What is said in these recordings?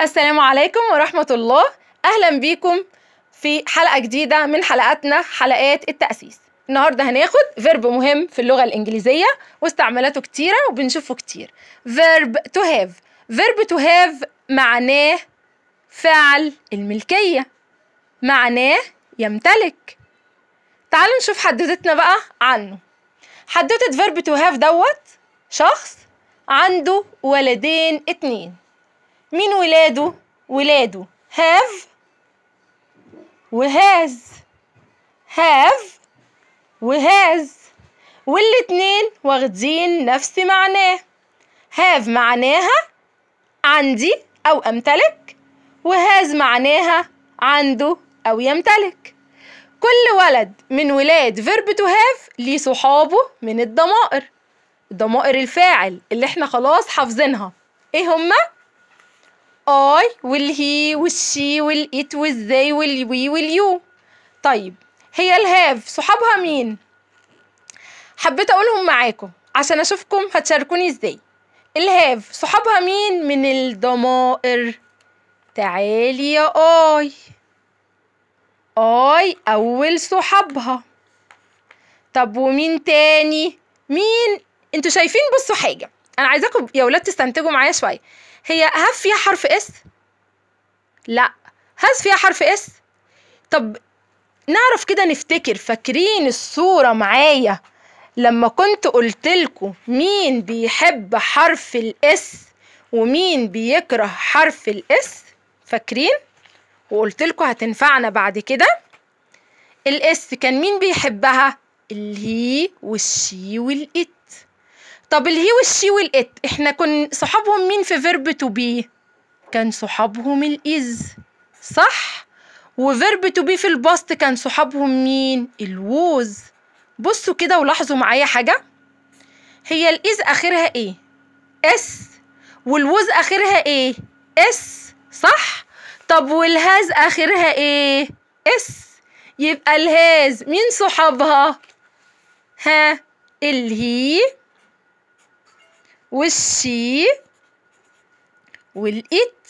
السلام عليكم ورحمة الله أهلا بيكم في حلقة جديدة من حلقاتنا حلقات التأسيس النهاردة هناخد فيرب مهم في اللغة الإنجليزية واستعمالاته كتيرة وبنشوفه كتير فيرب تو هاف فيرب تو هاف معناه فعل الملكية معناه يمتلك تعالوا نشوف حدوتتنا بقى عنه حدوتة فيرب تو هاف دوت شخص عنده ولدين اتنين مين ولاده ولاده هاف وهاز هاف وهاز والاتنين واخدين نفس معناه هاف معناها عندي أو أمتلك وهاز معناها عنده أو يمتلك كل ولد من ولاد فيرب تو هاف ليه صحابه من الضمائر ضمائر الفاعل اللي احنا خلاص حافظينها ايه هما؟ اي والهي والشي والإت والذي والوي واليو طيب هي الهاف صحابها مين حبيت اقولهم معاكم عشان اشوفكم هتشاركوني ازاي الهاف صحابها مين من الضمائر تعالي يا اي اي اول صحابها طب ومين تاني مين انتوا شايفين بصوا حاجه انا عايزاكم يا ولاد تستنتجوا معايا شويه هي هاف فيها حرف اس لا هاز فيها حرف اس طب نعرف كده نفتكر فاكرين الصوره معايا لما كنت قلت مين بيحب حرف الاس ومين بيكره حرف الاس فاكرين وقلتلكوا هتنفعنا بعد كده الاس كان مين بيحبها الهي والشي والات طب الهي والشي والإت إحنا كن صحابهم مين في فيرب تو بي كان صحابهم الإز صح وفيرب تو بي في الباست كان صحابهم مين الووز بصوا كده ولاحظوا معايا حاجة هي الإز آخرها إيه اس والوز آخرها إيه اس صح طب والهاز آخرها إيه اس يبقى الهاز مين صحابها ها الهي والشي والإت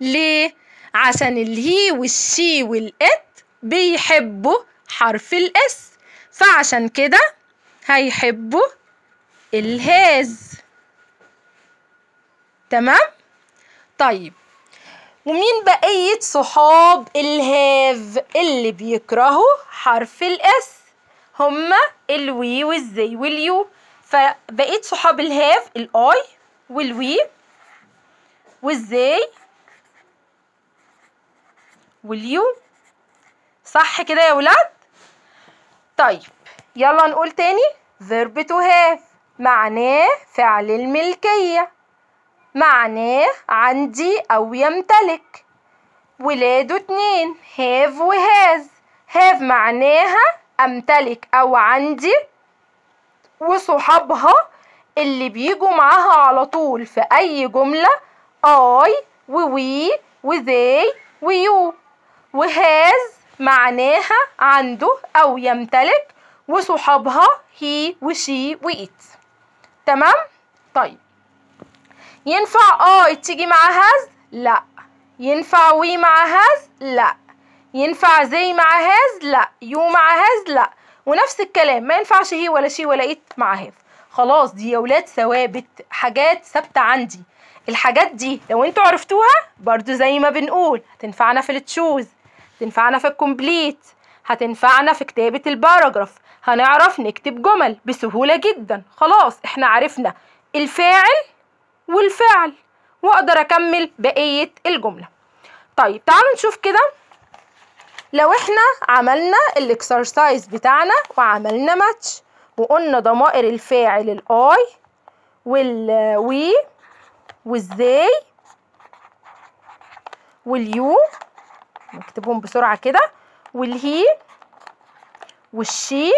ليه؟ عشان الهي والشي والإت بيحبوا حرف الإس فعشان كده هيحبوا الهاز تمام؟ طيب ومين بقية صحاب الهاف اللي بيكرهوا حرف الاس هما الوي والزي واليو فبقيت صحاب الهاف الاي والوي والزي واليو صح كده يا ولاد طيب يلا نقول تاني verb to have معناه فعل الملكية معناه عندي أو يمتلك ولاده اتنين have و has have معناها أمتلك أو عندي وصحابها اللي بيجوا معاها على طول في أي جملة اي ووي وذي ويو وهاز معناها عنده أو يمتلك وصحابها هي وشي وإيت تمام؟ طيب ينفع اي تيجي مع هاز؟ لأ ينفع وي مع هاز؟ لأ ينفع زي مع هاز؟ لأ يو مع هاز؟ لأ ونفس الكلام ما ينفعش هي ولا شي ولا إت مع هاف خلاص دي يا ولاد ثوابت حاجات ثابتة عندي الحاجات دي لو انتوا عرفتوها برضو زي ما بنقول هتنفعنا في التشوز هتنفعنا في الكومبليت هتنفعنا في كتابة الباراجراف هنعرف نكتب جمل بسهولة جدا خلاص احنا عرفنا الفاعل والفعل واقدر اكمل بقية الجملة طيب تعالوا نشوف كده لو احنا عملنا الاكسرسايز بتاعنا وعملنا ماتش وقلنا ضمائر الفاعل الاي والوي والزي واليو نكتبهم بسرعة كده والهي والشي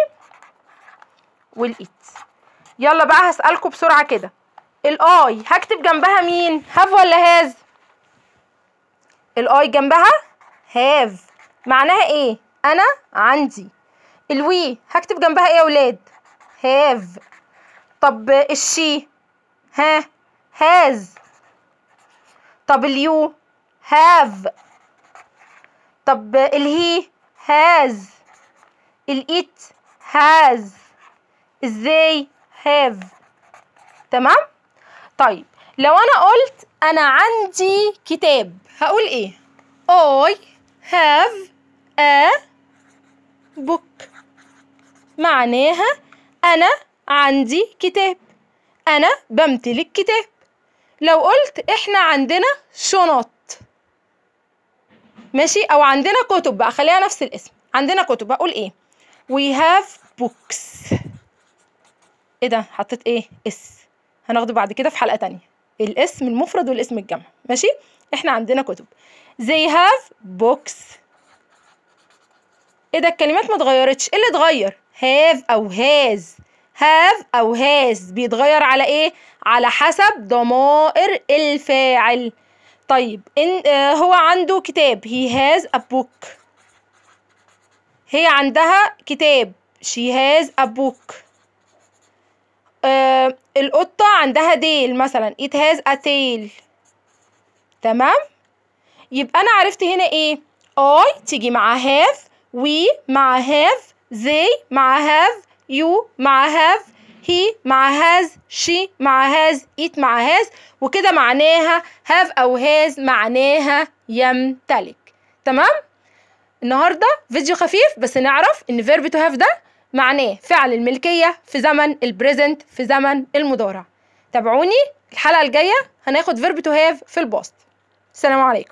والإت يلا بقى هسألكوا بسرعة كده الآي هكتب جنبها مين هاف ولا هاز الآي جنبها هاف معناها ايه انا عندي الوي هكتب جنبها ايه يا ولاد هاف طب الشي ها هاز طب اليو هاف طب الهي هاز الايت هاز ازاي هاف تمام طيب لو انا قلت انا عندي كتاب هقول ايه اي have a book معناها أنا عندي كتاب أنا بمتلك كتاب لو قلت إحنا عندنا شنط ماشي أو عندنا كتب بقى خليها نفس الاسم عندنا كتب أقول إيه we have books إيه ده حطيت إيه اس هناخده بعد كده في حلقة تانية الاسم المفرد والاسم الجمع ماشي احنا عندنا كتب they have books ايه ده الكلمات ما اتغيرتش ايه اللي اتغير have او has have او has بيتغير على ايه على حسب ضمائر الفاعل طيب إن آه، هو عنده كتاب he has a book هي عندها كتاب she has a book آه القطة عندها ديل مثلا it has a tail تمام يبقى انا عرفت هنا ايه I تيجي مع have we مع have they مع have you مع have he مع has she مع has it مع has وكده معناها have أو has معناها يمتلك تمام النهاردة فيديو خفيف بس نعرف إن verb to have ده معناه فعل الملكية في زمن البريزنت في زمن المضارع تابعوني الحلقة الجاية هناخد verb to have في البوست السلام عليكم